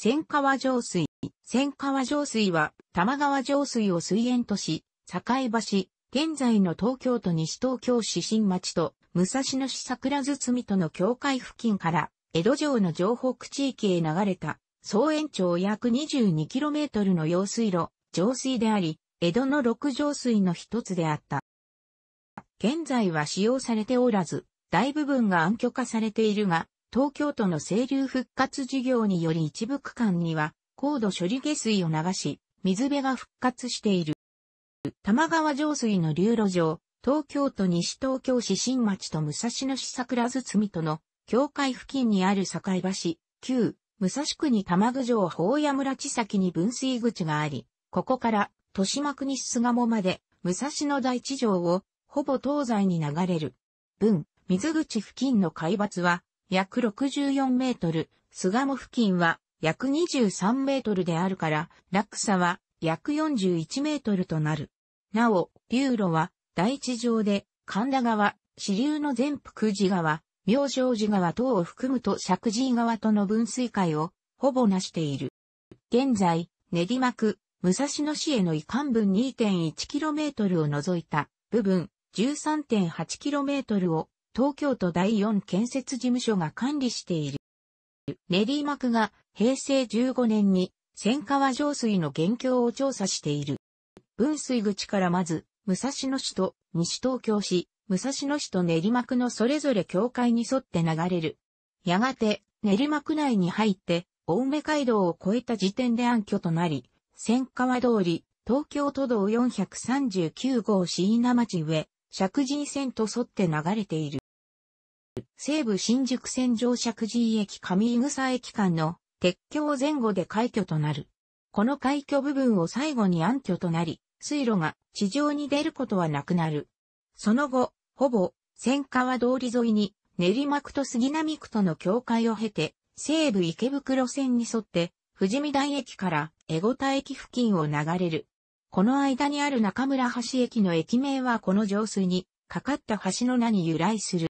千川上水。千川上水は、玉川上水を水源とし、境橋、現在の東京都西東京市新町と、武蔵野市桜堤との境界付近から、江戸城の城北地域へ流れた、総延長約 22km の用水路、上水であり、江戸の六上水の一つであった。現在は使用されておらず、大部分が暗渠化されているが、東京都の清流復活事業により一部区間には高度処理下水を流し、水辺が復活している。玉川上水の流路上、東京都西東京市新町と武蔵野市桜堤との境界付近にある境橋、旧武蔵区に玉具城法屋村地先に分水口があり、ここから豊島区西巣鴨まで武蔵野台地上をほぼ東西に流れる。分、水口付近の海抜は約64メートル、菅鴨付近は約23メートルであるから、落差は約41メートルとなる。なお、流路は大地上で神田川、支流の全福寺川、明星寺川等を含むと石神川との分水界をほぼなしている。現在、練馬区、武蔵野市への移管分 2.1km を除いた部分 13.8km を東京都第4建設事務所が管理している。練馬区が平成15年に千川上水の現況を調査している。分水口からまず、武蔵野市と西東京市、武蔵野市と練馬区のそれぞれ境界に沿って流れる。やがて、練馬区内に入って、青梅街道を越えた時点で暗渠となり、千川通り、東京都道439号椎名町上、石神線と沿って流れている。西武新宿線乗車く駅上井草駅間の鉄橋前後で開挙となる。この開挙部分を最後に暗渠となり、水路が地上に出ることはなくなる。その後、ほぼ、千川通り沿いに、練馬区と杉並区との境界を経て、西武池袋線に沿って、富士見台駅から江古田駅付近を流れる。この間にある中村橋駅の駅名はこの上水に、かかった橋の名に由来する。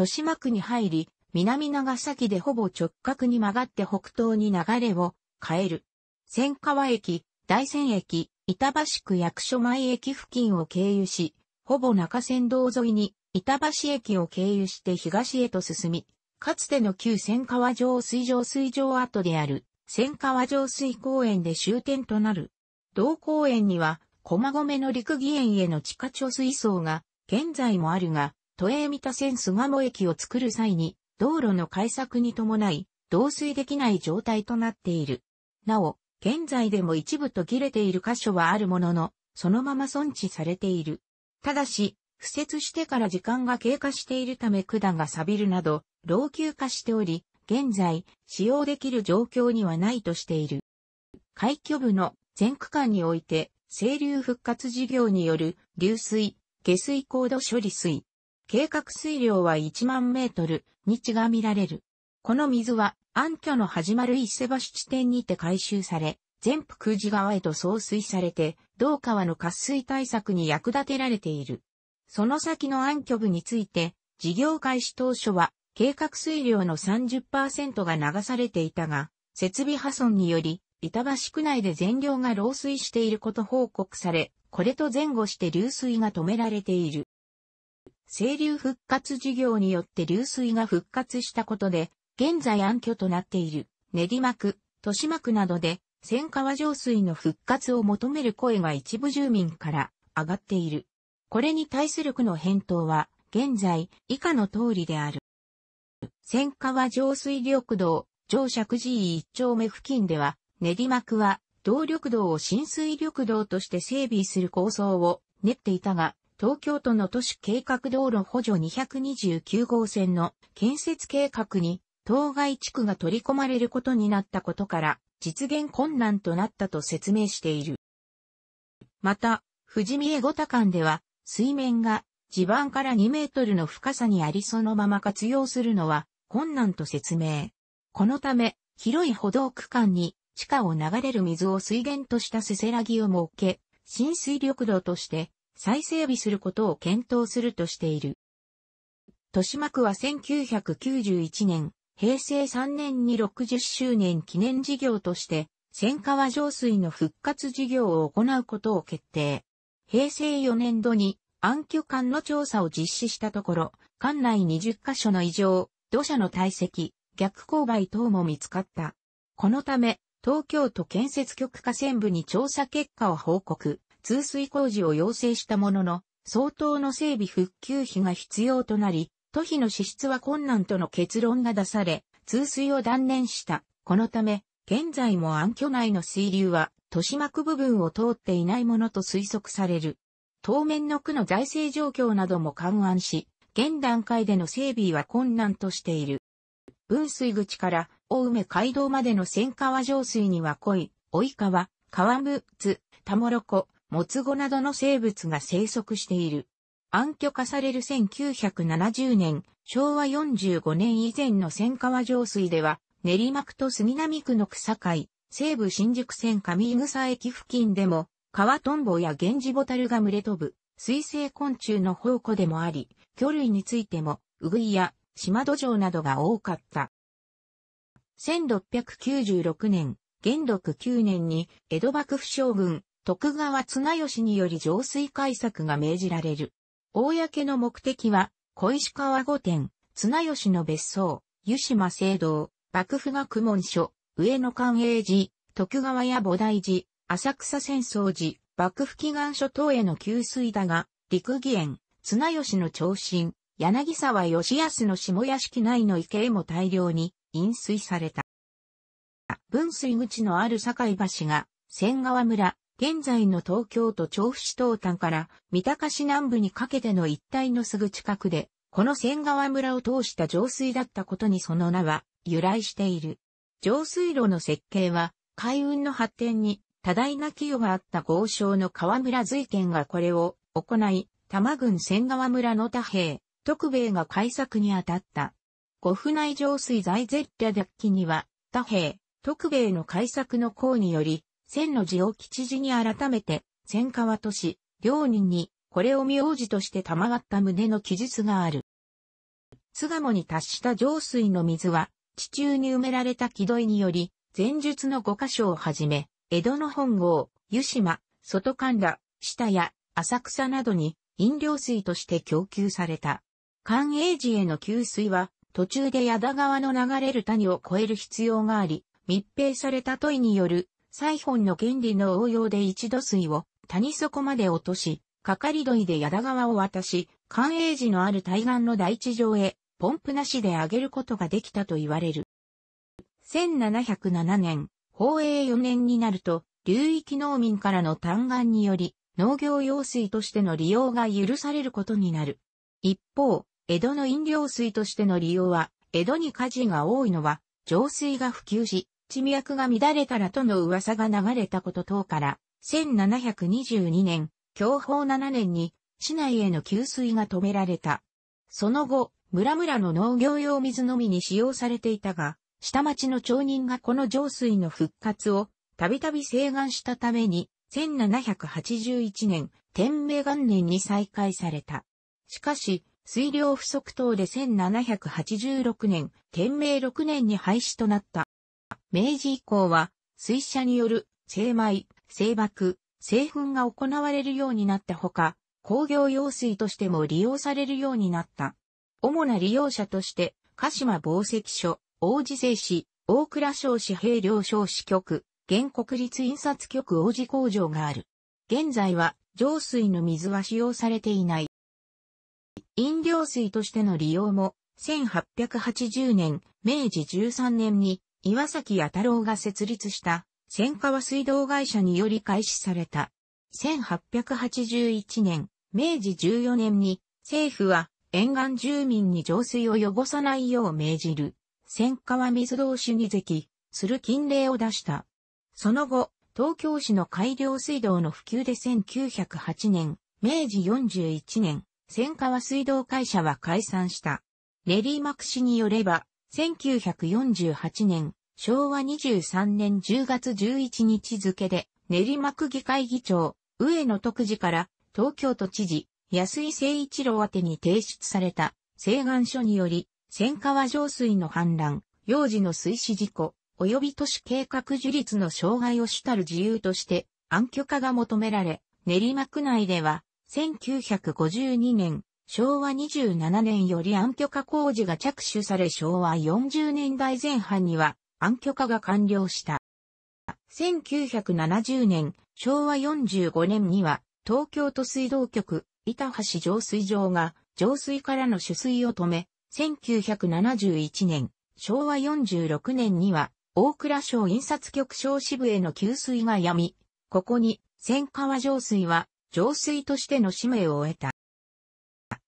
豊島区に入り、南長崎でほぼ直角に曲がって北東に流れを変える。千川駅、大仙駅、板橋区役所前駅付近を経由し、ほぼ中仙道沿いに板橋駅を経由して東へと進み、かつての旧千川上水上水上跡である千川上水公園で終点となる。同公園には駒込の陸義園への地下貯水槽が現在もあるが、都営三田線巣鴨駅を作る際に、道路の改作に伴い、導水できない状態となっている。なお、現在でも一部途切れている箇所はあるものの、そのまま存置されている。ただし、敷設してから時間が経過しているため管が錆びるなど、老朽化しており、現在、使用できる状況にはないとしている。海挙部の全区間において、清流復活事業による流水、下水高度処理水、計画水量は1万メートルにが見られる。この水は暗渠の始まる伊勢橋地点にて回収され、全部空寺川へと送水されて、同川の渇水対策に役立てられている。その先の暗渠部について、事業開始当初は、計画水量の30%が流されていたが、設備破損により、板橋区内で全量が漏水していること報告され、これと前後して流水が止められている。清流復活事業によって流水が復活したことで、現在暗渠となっている練馬区、豊島区などで、千川上水の復活を求める声が一部住民から上がっている。これに対する区の返答は、現在、以下の通りである。千川上水緑道、上尺寺一丁目付近では、練馬区は、同緑道を浸水緑道として整備する構想を練っていたが、東京都の都市計画道路補助229号線の建設計画に、当該地区が取り込まれることになったことから、実現困難となったと説明している。また、富士見江五田間では、水面が地盤から2メートルの深さにありそのまま活用するのは困難と説明。このため、広い歩道区間に地下を流れる水を水源としたせせらぎを設け、浸水緑道として再整備することを検討するとしている。豊島区は1991年、平成3年に60周年記念事業として、千川上水の復活事業を行うことを決定。平成4年度に暗渠管の調査を実施したところ、管内20カ所の異常、土砂の堆積、逆勾配等も見つかった。このため、東京都建設局河川部に調査結果を報告。通水工事を要請したものの、相当の整備復旧費が必要となり、都費の支出は困難との結論が出され、通水を断念した。このため、現在も暗渠内の水流は、都市区部分を通っていないものと推測される。当面の区の財政状況なども勘案し、現段階での整備は困難としている。分水口から大梅街道までの千川上水には濃い、及川、川むつ、たもろこ、モツゴなどの生物が生息している。暗挙化される1970年、昭和45年以前の千川上水では、練馬区と杉並区の草海、西部新宿線上井草駅付近でも、川トンボやゲンジボタルが群れ飛ぶ、水生昆虫の宝庫でもあり、魚類についても、ウグイや島土壌などが多かった。1696年、元禄9年に江戸幕府将軍、徳川綱吉により浄水改作が命じられる。公の目的は、小石川御殿、綱吉の別荘、湯島聖堂、幕府学問所、上野寛永寺、徳川や菩提寺、浅草戦争寺、幕府祈願所等への給水だが、陸義園、綱吉の長身、柳沢義康の下屋敷内の池へも大量に飲水された。分水口のある堺橋が、千川村、現在の東京都調布市東端から三鷹市南部にかけての一帯のすぐ近くで、この千川村を通した浄水だったことにその名は由来している。浄水路の設計は、海運の発展に多大な寄与があった豪商の河村瑞賢がこれを行い、多摩郡千川村の他兵、徳兵衛が開作に当たった。五府内浄水在絶対脱記には、他兵、徳兵衛の開作の功により、千の字を吉次に改めて、千川都市、両人に、これを名字として賜った旨の記述がある。巣鴨に達した浄水の水は、地中に埋められた木戸井により、前述の五箇所をはじめ、江戸の本郷、湯島、外神田、下屋、浅草などに飲料水として供給された。関永寺への給水は、途中で矢田川の流れる谷を越える必要があり、密閉された問いによるサンの権利の応用で一度水を谷底まで落とし、係取りで矢田川を渡し、関永寺のある対岸の大地上へ、ポンプなしで上げることができたと言われる。1707年、宝永4年になると、流域農民からの嘆願により、農業用水としての利用が許されることになる。一方、江戸の飲料水としての利用は、江戸に火事が多いのは、浄水が普及し、地脈が乱れたらとの噂が流れたこと等から、1722年、享保7年に市内への給水が止められた。その後、村々の農業用水のみに使用されていたが、下町の町人がこの浄水の復活をたびたび請願したために、1781年、天明元年に再開された。しかし、水量不足等で1786年、天明6年に廃止となった。明治以降は、水車による、精米、精爆、製粉が行われるようになったほか、工業用水としても利用されるようになった。主な利用者として、鹿島防石所、王子製紙、大倉省紙兵糧省紙局、原国立印刷局王子工場がある。現在は、上水の水は使用されていない。飲料水としての利用も、1880年、明治13年に岩崎弥太郎が設立した千川水道会社により開始された。1881年、明治14年に政府は沿岸住民に浄水を汚さないよう命じる、千川水道主義席する禁令を出した。その後、東京市の改良水道の普及で1908年、明治41年、千川水道会社は解散した。レー・マク市によれば、1948年、昭和23年10月11日付で、練馬区議会議長、上野徳次から東京都知事、安井誠一郎宛に提出された、請願書により、千川上水の氾濫、幼児の水死事故、及び都市計画樹立の障害を主たる自由として、暗挙化が求められ、練馬区内では、1952年、昭和27年より暗挙化工事が着手され昭和40年代前半には、暗許化が完了した。1970年、昭和45年には、東京都水道局、板橋浄水場が、浄水からの取水を止め、1971年、昭和46年には、大倉省印刷局小支部への給水がやみ、ここに、千川浄水は、浄水としての使命を終えた。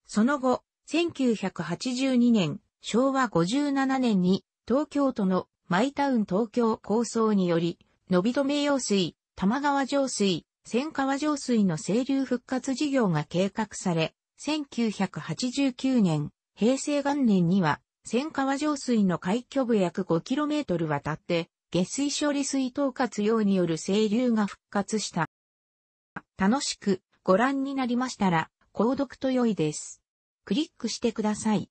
その後、1982年、昭和57年に、東京都のマイタウン東京構想により、伸び止め用水、玉川上水、千川上水の清流復活事業が計画され、1989年、平成元年には、千川上水の海峡部約 5km 渡って、下水処理水統括用による清流が復活した。楽しくご覧になりましたら、購読と良いです。クリックしてください。